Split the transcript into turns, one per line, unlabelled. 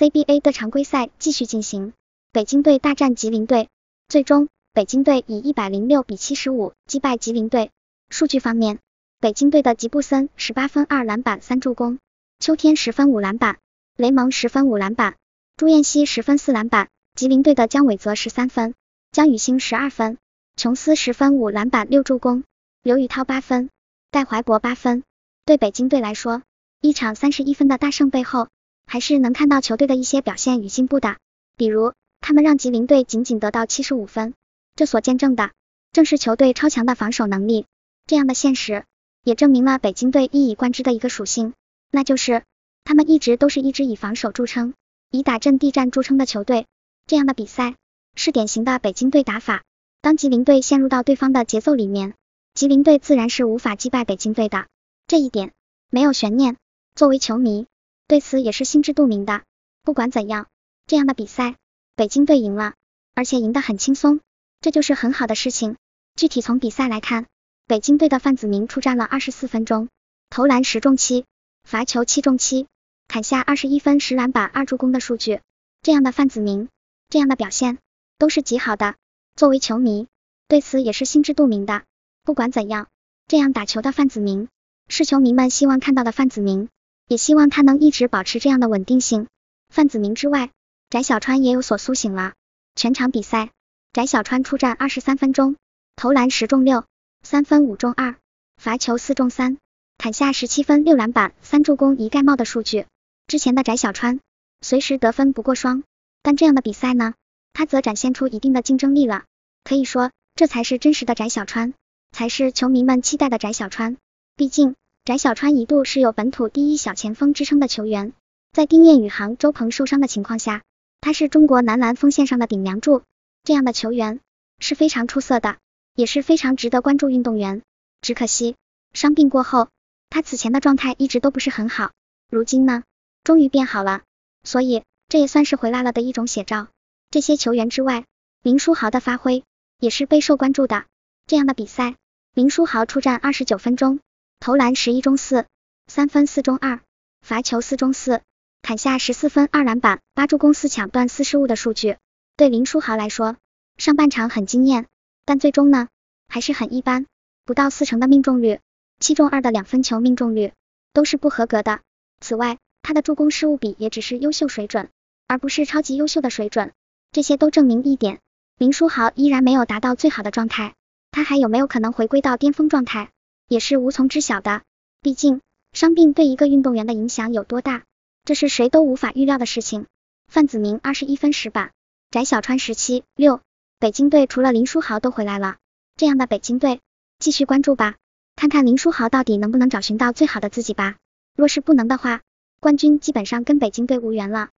CBA 的常规赛继续进行，北京队大战吉林队，最终北京队以一百零六比七十五击败吉林队。数据方面，北京队的吉布森十八分二篮板三助攻，秋天十分五篮板，雷蒙十分五篮板，朱彦西十分四篮板。吉林队的姜伟泽十三分，姜雨欣十二分，琼斯十分五篮板六助攻，刘宇涛八分，戴怀博八分。对北京队来说，一场三十一分的大胜背后。还是能看到球队的一些表现与进步的，比如他们让吉林队仅仅得到七十五分，这所见证的正是球队超强的防守能力。这样的现实也证明了北京队一以贯之的一个属性，那就是他们一直都是一支以防守著称、以打阵地战著称的球队。这样的比赛是典型的北京队打法。当吉林队陷入到对方的节奏里面，吉林队自然是无法击败北京队的。这一点没有悬念。作为球迷。对此也是心知肚明的。不管怎样，这样的比赛，北京队赢了，而且赢得很轻松，这就是很好的事情。具体从比赛来看，北京队的范子铭出战了二十四分钟，投篮十中七，罚球七中七，砍下二十一分、十篮板、二助攻的数据。这样的范子铭，这样的表现，都是极好的。作为球迷，对此也是心知肚明的。不管怎样，这样打球的范子铭，是球迷们希望看到的范子铭。也希望他能一直保持这样的稳定性。范子铭之外，翟小川也有所苏醒了。全场比赛，翟小川出战二十三分钟，投篮十中六，三分五中二，罚球四中三，砍下十七分、六篮板、三助攻、一盖帽的数据。之前的翟小川，随时得分不过双，但这样的比赛呢，他则展现出一定的竞争力了。可以说，这才是真实的翟小川，才是球迷们期待的翟小川。毕竟。翟小川一度是有本土第一小前锋之称的球员，在丁彦雨航、周鹏受伤的情况下，他是中国男篮锋线上的顶梁柱。这样的球员是非常出色的，也是非常值得关注运动员。只可惜伤病过后，他此前的状态一直都不是很好。如今呢，终于变好了，所以这也算是回来了的一种写照。这些球员之外，林书豪的发挥也是备受关注的。这样的比赛，林书豪出战二十九分钟。投篮十一中四，三分四中二，罚球四中四，砍下十四分二篮板八助攻四抢断四失误的数据。对林书豪来说，上半场很惊艳，但最终呢，还是很一般，不到四成的命中率，七中二的两分球命中率都是不合格的。此外，他的助攻失误比也只是优秀水准，而不是超级优秀的水准。这些都证明一点，林书豪依然没有达到最好的状态。他还有没有可能回归到巅峰状态？也是无从知晓的，毕竟伤病对一个运动员的影响有多大，这是谁都无法预料的事情。范子铭二十一分十板，翟小川十七六，北京队除了林书豪都回来了。这样的北京队，继续关注吧，看看林书豪到底能不能找寻到最好的自己吧。若是不能的话，冠军基本上跟北京队无缘了。